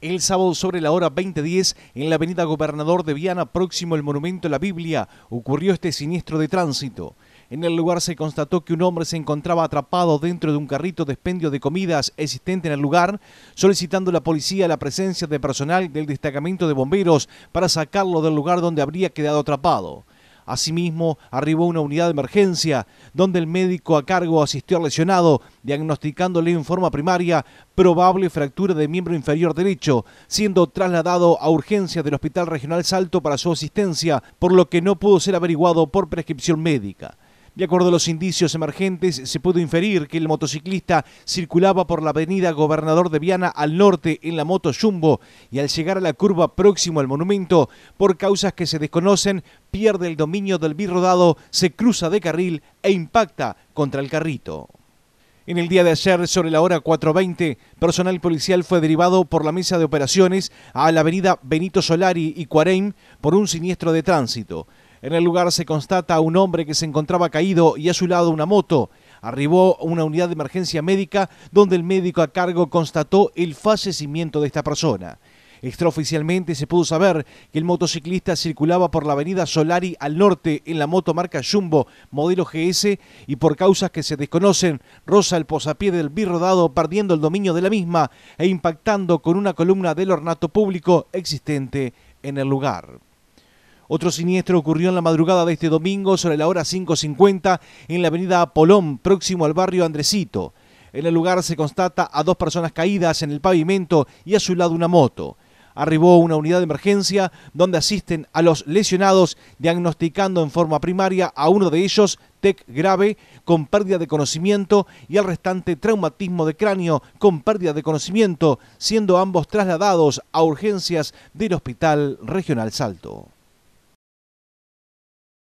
El sábado sobre la hora 20.10 en la avenida Gobernador de Viana, próximo al monumento a la Biblia, ocurrió este siniestro de tránsito. En el lugar se constató que un hombre se encontraba atrapado dentro de un carrito de expendio de comidas existente en el lugar, solicitando a la policía la presencia de personal del destacamento de bomberos para sacarlo del lugar donde habría quedado atrapado. Asimismo, arribó una unidad de emergencia, donde el médico a cargo asistió al lesionado, diagnosticándole en forma primaria probable fractura de miembro inferior derecho, siendo trasladado a urgencias del Hospital Regional Salto para su asistencia, por lo que no pudo ser averiguado por prescripción médica. De acuerdo a los indicios emergentes, se pudo inferir que el motociclista circulaba por la avenida Gobernador de Viana al norte en la moto Jumbo y al llegar a la curva próximo al monumento, por causas que se desconocen, pierde el dominio del birrodado, se cruza de carril e impacta contra el carrito. En el día de ayer, sobre la hora 4.20, personal policial fue derivado por la mesa de operaciones a la avenida Benito Solari y Cuareim por un siniestro de tránsito. En el lugar se constata a un hombre que se encontraba caído y a su lado una moto. Arribó una unidad de emergencia médica donde el médico a cargo constató el fallecimiento de esta persona. Extraoficialmente se pudo saber que el motociclista circulaba por la avenida Solari al norte en la moto marca Jumbo, modelo GS, y por causas que se desconocen, roza el posapié del birrodado perdiendo el dominio de la misma e impactando con una columna del ornato público existente en el lugar. Otro siniestro ocurrió en la madrugada de este domingo sobre la hora 5.50 en la avenida Polón, próximo al barrio Andresito. En el lugar se constata a dos personas caídas en el pavimento y a su lado una moto. Arribó una unidad de emergencia donde asisten a los lesionados diagnosticando en forma primaria a uno de ellos TEC grave con pérdida de conocimiento y al restante traumatismo de cráneo con pérdida de conocimiento, siendo ambos trasladados a urgencias del Hospital Regional Salto.